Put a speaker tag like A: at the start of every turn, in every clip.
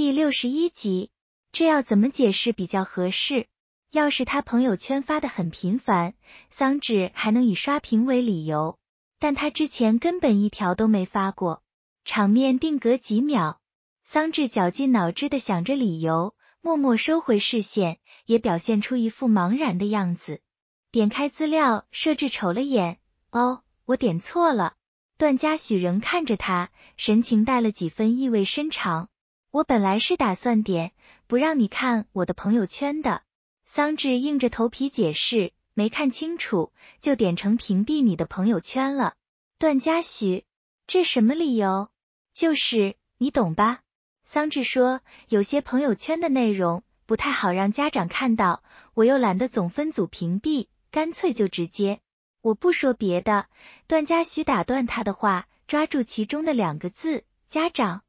A: 第六十一集，这要怎么解释比较合适？要是他朋友圈发的很频繁，桑稚还能以刷屏为理由，但他之前根本一条都没发过。场面定格几秒，桑稚绞尽脑汁的想着理由，默默收回视线，也表现出一副茫然的样子。点开资料设置，瞅了眼，哦，我点错了。段嘉许仍看着他，神情带了几分意味深长。我本来是打算点不让你看我的朋友圈的，桑稚硬着头皮解释，没看清楚就点成屏蔽你的朋友圈了。段嘉许，这什么理由？就是你懂吧？桑稚说，有些朋友圈的内容不太好让家长看到，我又懒得总分组屏蔽，干脆就直接……我不说别的，段嘉许打断他的话，抓住其中的两个字：家长。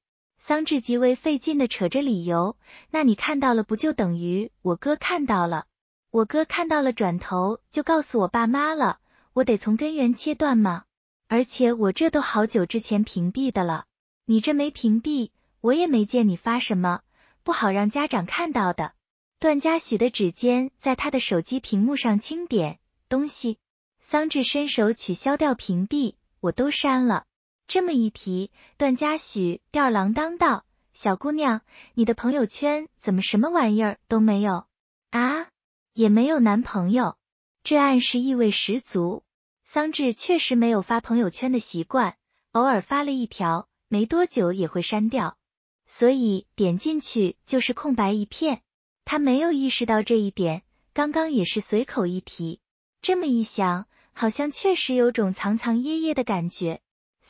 A: 桑稚极为费劲的扯着理由，那你看到了不就等于我哥看到了，我哥看到了，转头就告诉我爸妈了，我得从根源切断吗？而且我这都好久之前屏蔽的了，你这没屏蔽，我也没见你发什么，不好让家长看到的。段嘉许的指尖在他的手机屏幕上轻点，东西。桑稚伸手取消掉屏蔽，我都删了。这么一提，段嘉许吊儿郎当道：“小姑娘，你的朋友圈怎么什么玩意儿都没有啊？也没有男朋友，这暗示意味十足。”桑稚确实没有发朋友圈的习惯，偶尔发了一条，没多久也会删掉，所以点进去就是空白一片。他没有意识到这一点，刚刚也是随口一提。这么一想，好像确实有种藏藏掖掖的感觉。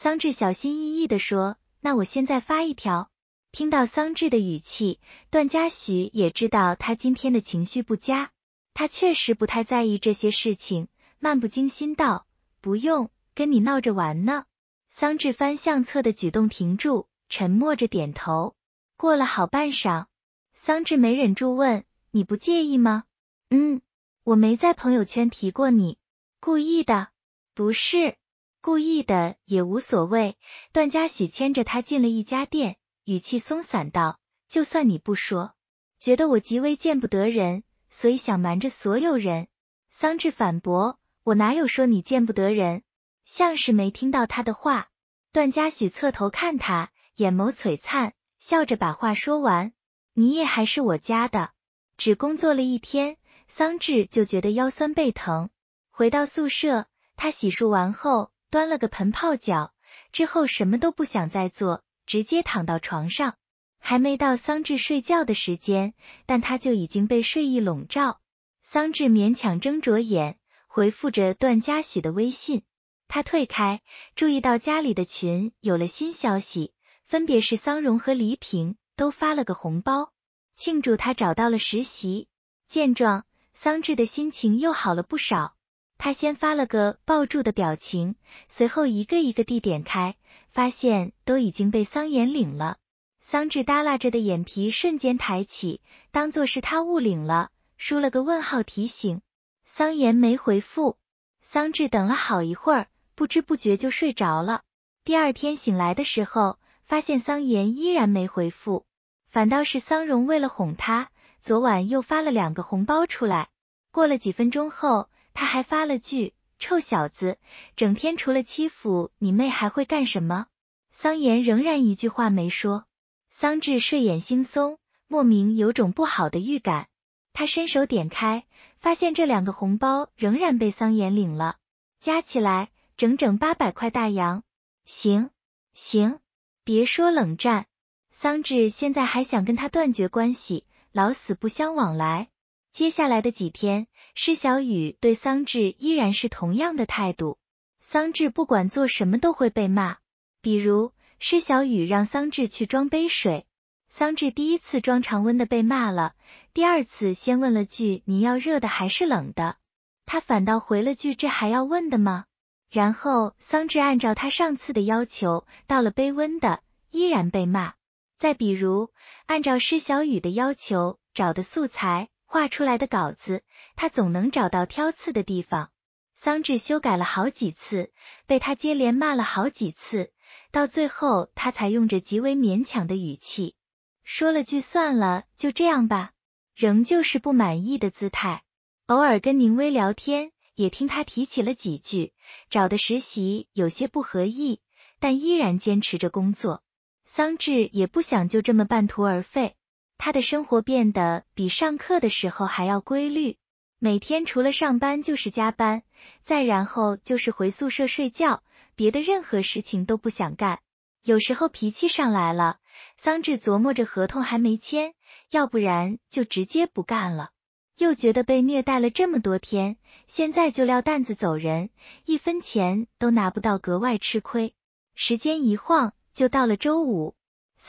A: 桑稚小心翼翼的说：“那我现在发一条。”听到桑稚的语气，段嘉许也知道他今天的情绪不佳，他确实不太在意这些事情，漫不经心道：“不用，跟你闹着玩呢。”桑稚翻相册的举动停住，沉默着点头。过了好半晌，桑稚没忍住问：“你不介意吗？”“嗯，我没在朋友圈提过你，故意的，不是。”故意的也无所谓。段嘉许牵着他进了一家店，语气松散道：“就算你不说，觉得我极为见不得人，所以想瞒着所有人。”桑稚反驳：“我哪有说你见不得人？”像是没听到他的话，段嘉许侧头看他，眼眸璀璨，笑着把话说完：“你也还是我家的。”只工作了一天，桑稚就觉得腰酸背疼。回到宿舍，他洗漱完后。端了个盆泡脚，之后什么都不想再做，直接躺到床上。还没到桑稚睡觉的时间，但他就已经被睡意笼罩。桑稚勉强睁着眼回复着段嘉许的微信。他退开，注意到家里的群有了新消息，分别是桑荣和黎平都发了个红包，庆祝他找到了实习。见状，桑稚的心情又好了不少。他先发了个抱住的表情，随后一个一个地点开，发现都已经被桑延领了。桑稚耷拉着的眼皮瞬间抬起，当做是他误领了，输了个问号提醒桑岩没回复。桑稚等了好一会儿，不知不觉就睡着了。第二天醒来的时候，发现桑岩依然没回复，反倒是桑荣为了哄他，昨晚又发了两个红包出来。过了几分钟后。他还发了句：“臭小子，整天除了欺负你妹，还会干什么？”桑延仍然一句话没说。桑智睡眼惺忪，莫名有种不好的预感。他伸手点开，发现这两个红包仍然被桑岩领了，加起来整整八百块大洋。行行，别说冷战，桑智现在还想跟他断绝关系，老死不相往来。接下来的几天，施小雨对桑稚依然是同样的态度。桑稚不管做什么都会被骂，比如施小雨让桑稚去装杯水，桑稚第一次装常温的被骂了，第二次先问了句“你要热的还是冷的”，他反倒回了句“这还要问的吗”，然后桑稚按照他上次的要求倒了杯温的，依然被骂。再比如，按照施小雨的要求找的素材。画出来的稿子，他总能找到挑刺的地方。桑稚修改了好几次，被他接连骂了好几次，到最后他才用着极为勉强的语气说了句“算了，就这样吧”，仍旧是不满意的姿态。偶尔跟宁薇聊天，也听他提起了几句找的实习有些不合意，但依然坚持着工作。桑稚也不想就这么半途而废。他的生活变得比上课的时候还要规律，每天除了上班就是加班，再然后就是回宿舍睡觉，别的任何事情都不想干。有时候脾气上来了，桑稚琢磨着合同还没签，要不然就直接不干了。又觉得被虐待了这么多天，现在就撂担子走人，一分钱都拿不到，格外吃亏。时间一晃就到了周五。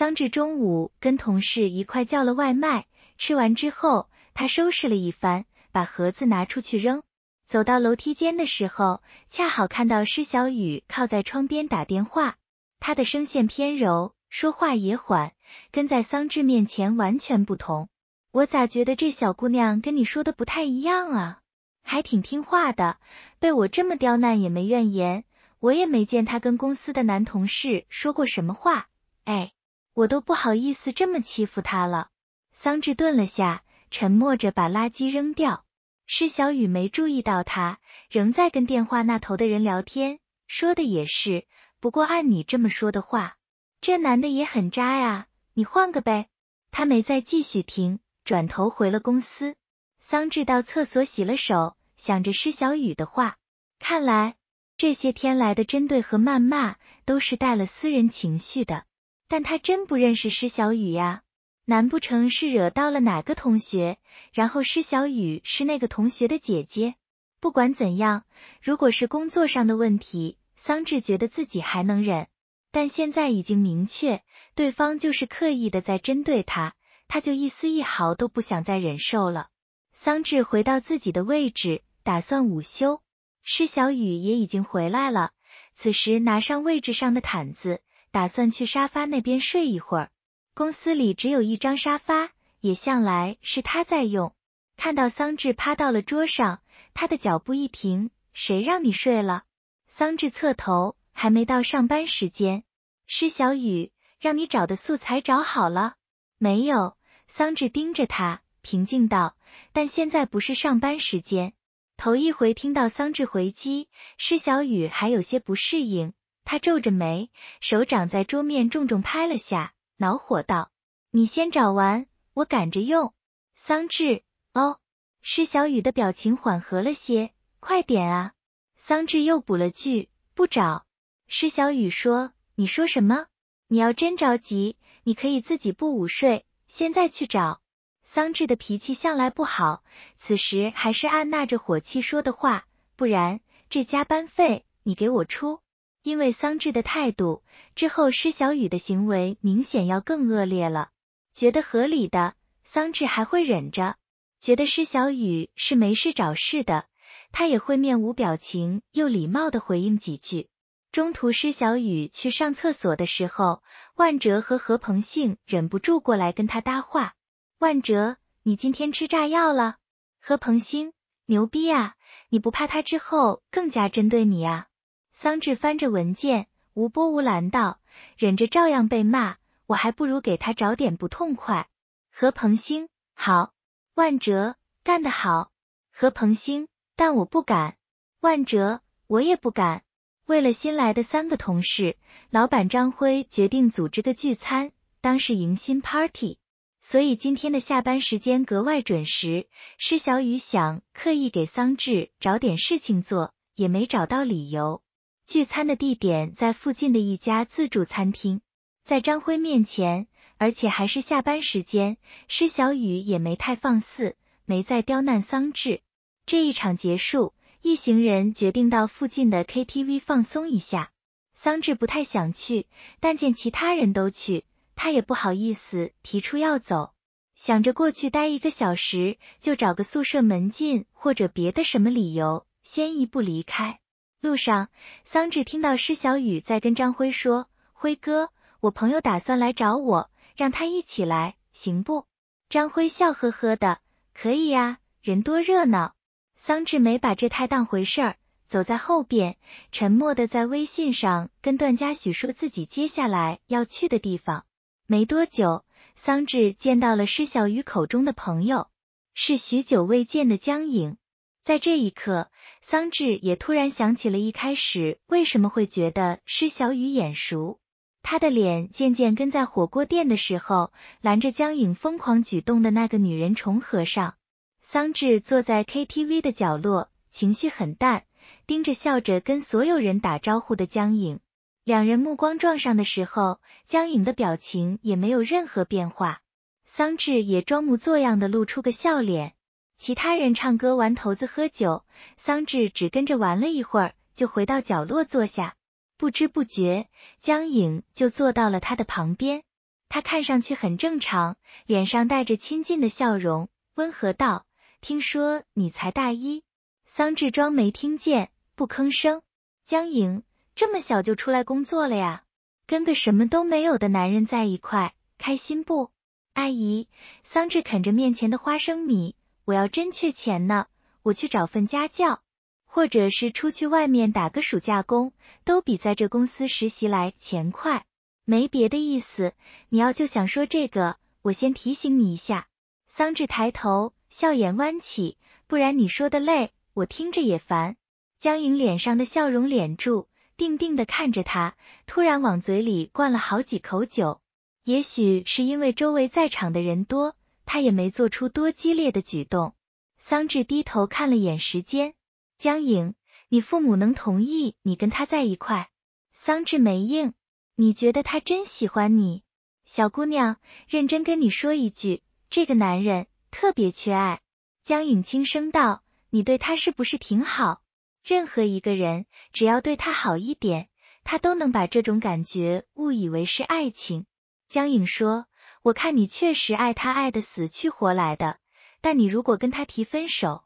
A: 桑志中午跟同事一块叫了外卖，吃完之后他收拾了一番，把盒子拿出去扔。走到楼梯间的时候，恰好看到施小雨靠在窗边打电话，他的声线偏柔，说话也缓，跟在桑志面前完全不同。我咋觉得这小姑娘跟你说的不太一样啊？还挺听话的，被我这么刁难也没怨言。我也没见她跟公司的男同事说过什么话。哎。我都不好意思这么欺负他了。桑稚顿了下，沉默着把垃圾扔掉。施小雨没注意到他仍在跟电话那头的人聊天，说的也是。不过按你这么说的话，这男的也很渣呀，你换个呗。他没再继续听，转头回了公司。桑稚到厕所洗了手，想着施小雨的话，看来这些天来的针对和谩骂都是带了私人情绪的。但他真不认识施小雨呀，难不成是惹到了哪个同学？然后施小雨是那个同学的姐姐？不管怎样，如果是工作上的问题，桑稚觉得自己还能忍。但现在已经明确，对方就是刻意的在针对他，他就一丝一毫都不想再忍受了。桑稚回到自己的位置，打算午休。施小雨也已经回来了，此时拿上位置上的毯子。打算去沙发那边睡一会儿。公司里只有一张沙发，也向来是他在用。看到桑稚趴到了桌上，他的脚步一停：“谁让你睡了？”桑稚侧头，还没到上班时间。施小雨，让你找的素材找好了没有？桑稚盯着他，平静道：“但现在不是上班时间。”头一回听到桑稚回击，施小雨还有些不适应。他皱着眉，手掌在桌面重重拍了下，恼火道：“你先找完，我赶着用。”桑稚哦，施小雨的表情缓和了些，快点啊！桑稚又补了句：“不找。”施小雨说：“你说什么？你要真着急，你可以自己不午睡，现在去找。”桑稚的脾气向来不好，此时还是按捺着火气说的话，不然这加班费你给我出。因为桑稚的态度，之后施小雨的行为明显要更恶劣了。觉得合理的，桑稚还会忍着；觉得施小雨是没事找事的，他也会面无表情又礼貌的回应几句。中途施小雨去上厕所的时候，万哲和何鹏兴忍不住过来跟他搭话：“万哲，你今天吃炸药了？”“何鹏兴，牛逼啊！你不怕他之后更加针对你啊？”桑稚翻着文件，无波无澜道：“忍着照样被骂，我还不如给他找点不痛快。”何鹏兴好，万哲干得好。何鹏兴，但我不敢；万哲，我也不敢。为了新来的三个同事，老板张辉决定组织个聚餐，当是迎新 party。所以今天的下班时间格外准时。施小雨想刻意给桑稚找点事情做，也没找到理由。聚餐的地点在附近的一家自助餐厅，在张辉面前，而且还是下班时间，施小雨也没太放肆，没再刁难桑稚。这一场结束，一行人决定到附近的 KTV 放松一下。桑稚不太想去，但见其他人都去，他也不好意思提出要走，想着过去待一个小时，就找个宿舍门禁或者别的什么理由，先一步离开。路上，桑稚听到施小雨在跟张辉说：“辉哥，我朋友打算来找我，让他一起来，行不？”张辉笑呵呵的：“可以呀，人多热闹。”桑稚没把这太当回事儿，走在后边，沉默的在微信上跟段嘉许说自己接下来要去的地方。没多久，桑稚见到了施小雨口中的朋友，是许久未见的江影。在这一刻，桑稚也突然想起了一开始为什么会觉得施小雨眼熟。他的脸渐渐跟在火锅店的时候拦着江颖疯狂举动的那个女人重合上。桑稚坐在 K T V 的角落，情绪很淡，盯着笑着跟所有人打招呼的江颖。两人目光撞上的时候，江颖的表情也没有任何变化。桑稚也装模作样的露出个笑脸。其他人唱歌、玩骰子、喝酒，桑稚只跟着玩了一会儿，就回到角落坐下。不知不觉，江颖就坐到了他的旁边。他看上去很正常，脸上带着亲近的笑容，温和道：“听说你才大一。”桑稚装没听见，不吭声。江颖这么小就出来工作了呀，跟个什么都没有的男人在一块，开心不？阿姨，桑稚啃着面前的花生米。我要真缺钱呢，我去找份家教，或者是出去外面打个暑假工，都比在这公司实习来钱快。没别的意思，你要就想说这个，我先提醒你一下。桑稚抬头，笑眼弯起，不然你说的累，我听着也烦。江颖脸上的笑容敛住，定定的看着他，突然往嘴里灌了好几口酒。也许是因为周围在场的人多。他也没做出多激烈的举动。桑稚低头看了眼时间。江颖，你父母能同意你跟他在一块？桑稚没应。你觉得他真喜欢你？小姑娘，认真跟你说一句，这个男人特别缺爱。江颖轻声道：“你对他是不是挺好？”任何一个人，只要对他好一点，他都能把这种感觉误以为是爱情。江颖说。我看你确实爱他爱的死去活来的，但你如果跟他提分手，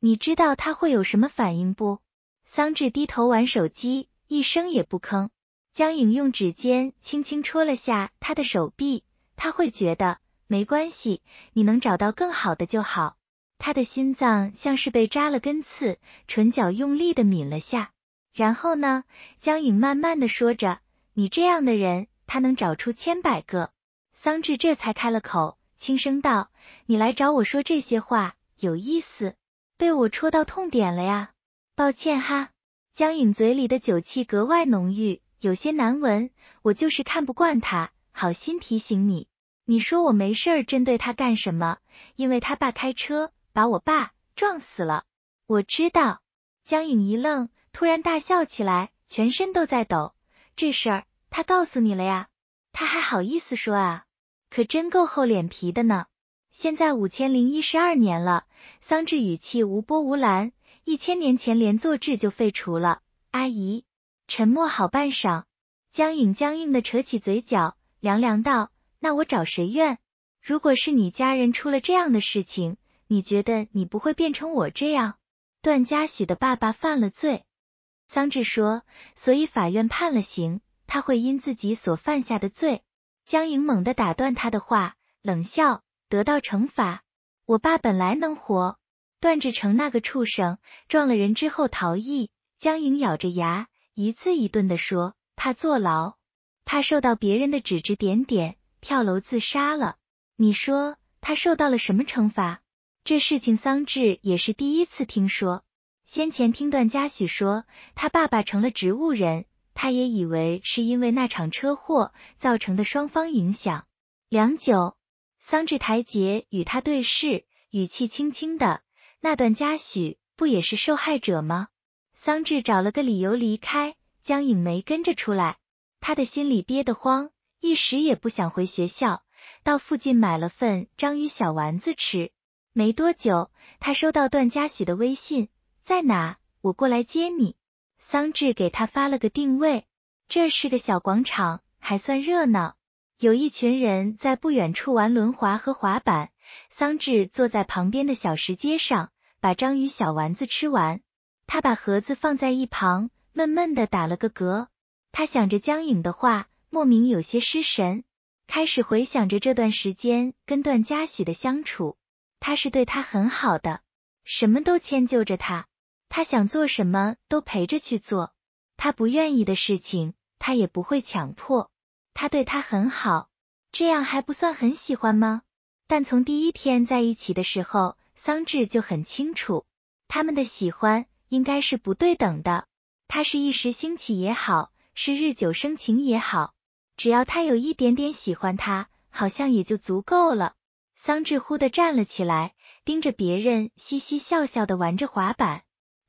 A: 你知道他会有什么反应不？桑稚低头玩手机，一声也不吭。江颖用指尖轻轻戳了下他的手臂，他会觉得没关系，你能找到更好的就好。他的心脏像是被扎了根刺，唇角用力的抿了下。然后呢？江颖慢慢的说着，你这样的人，他能找出千百个。桑稚这才开了口，轻声道：“你来找我说这些话，有意思？被我戳到痛点了呀！抱歉哈。”江颖嘴里的酒气格外浓郁，有些难闻。我就是看不惯他，好心提醒你。你说我没事针对他干什么？因为他爸开车把我爸撞死了。我知道。江颖一愣，突然大笑起来，全身都在抖。这事儿他告诉你了呀？他还好意思说啊？可真够厚脸皮的呢！现在五千零一十二年了，桑稚语气无波无澜。一千年前连坐制就废除了。阿姨沉默好半晌，江颖僵硬的扯起嘴角，凉凉道：“那我找谁怨？如果是你家人出了这样的事情，你觉得你不会变成我这样？”段嘉许的爸爸犯了罪，桑稚说，所以法院判了刑，他会因自己所犯下的罪。江莹猛地打断他的话，冷笑：“得到惩罚？我爸本来能活，段志成那个畜生撞了人之后逃逸。”江莹咬着牙，一字一顿地说：“怕坐牢，怕受到别人的指指点点，跳楼自杀了。你说他受到了什么惩罚？这事情桑稚也是第一次听说，先前听段嘉许说他爸爸成了植物人。”他也以为是因为那场车祸造成的双方影响。良久，桑稚台杰与他对视，语气轻轻的：“那段嘉许不也是受害者吗？”桑稚找了个理由离开，江影没跟着出来，他的心里憋得慌，一时也不想回学校，到附近买了份章鱼小丸子吃。没多久，他收到段嘉许的微信：“在哪？我过来接你。”桑稚给他发了个定位，这是个小广场，还算热闹，有一群人在不远处玩轮滑和滑板。桑稚坐在旁边的小石阶上，把章鱼小丸子吃完，他把盒子放在一旁，闷闷的打了个嗝。他想着江颖的话，莫名有些失神，开始回想着这段时间跟段嘉许的相处，他是对他很好的，什么都迁就着他。他想做什么都陪着去做，他不愿意的事情他也不会强迫。他对他很好，这样还不算很喜欢吗？但从第一天在一起的时候，桑稚就很清楚，他们的喜欢应该是不对等的。他是一时兴起也好，是日久生情也好，只要他有一点点喜欢他，好像也就足够了。桑稚忽地站了起来，盯着别人嘻嘻笑笑的玩着滑板。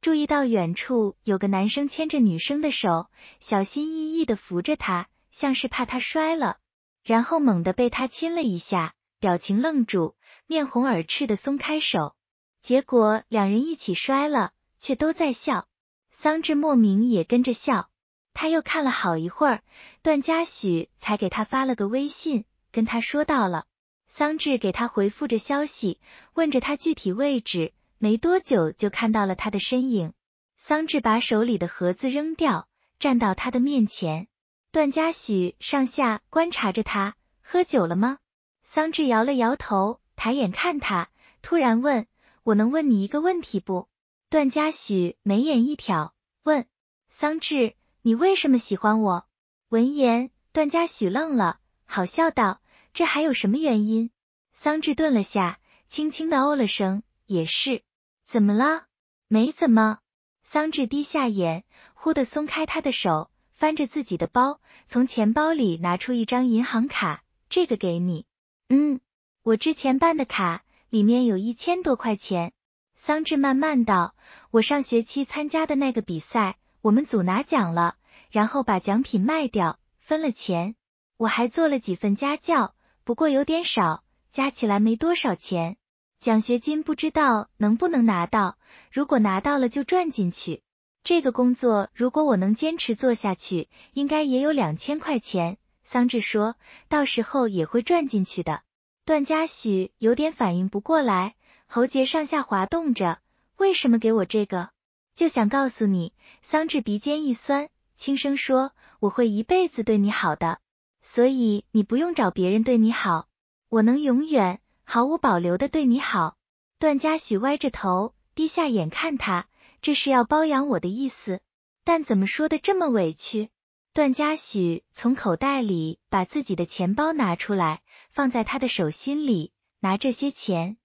A: 注意到远处有个男生牵着女生的手，小心翼翼的扶着她，像是怕她摔了。然后猛地被他亲了一下，表情愣住，面红耳赤的松开手。结果两人一起摔了，却都在笑。桑稚莫名也跟着笑。他又看了好一会儿，段嘉许才给他发了个微信，跟他说到了。桑稚给他回复着消息，问着他具体位置。没多久就看到了他的身影，桑稚把手里的盒子扔掉，站到他的面前。段嘉许上下观察着他，喝酒了吗？桑稚摇了摇头，抬眼看他，突然问：“我能问你一个问题不？”段嘉许眉眼一挑，问：“桑稚，你为什么喜欢我？”闻言，段嘉许愣了，好笑道：“这还有什么原因？”桑稚顿了下，轻轻的哦了声，也是。怎么了？没怎么。桑稚低下眼，忽的松开他的手，翻着自己的包，从钱包里拿出一张银行卡，这个给你。嗯，我之前办的卡，里面有一千多块钱。桑稚慢慢道：“我上学期参加的那个比赛，我们组拿奖了，然后把奖品卖掉，分了钱。我还做了几份家教，不过有点少，加起来没多少钱。”奖学金不知道能不能拿到，如果拿到了就赚进去。这个工作如果我能坚持做下去，应该也有两千块钱。桑稚说到时候也会赚进去的。段嘉许有点反应不过来，喉结上下滑动着。为什么给我这个？就想告诉你，桑稚鼻尖一酸，轻声说：“我会一辈子对你好的，所以你不用找别人对你好，我能永远。”毫无保留的对你好，段嘉许歪着头，低下眼看他，这是要包养我的意思？但怎么说的这么委屈？段嘉许从口袋里把自己的钱包拿出来，放在他的手心里，拿这些钱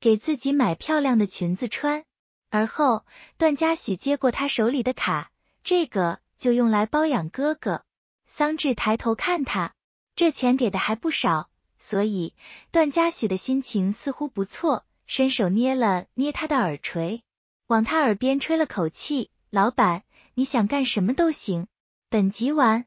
A: 给自己买漂亮的裙子穿。而后，段嘉许接过他手里的卡，这个就用来包养哥哥。桑稚抬头看他，这钱给的还不少。所以段嘉许的心情似乎不错，伸手捏了捏他的耳垂，往他耳边吹了口气：“老板，你想干什么都行。”本集完。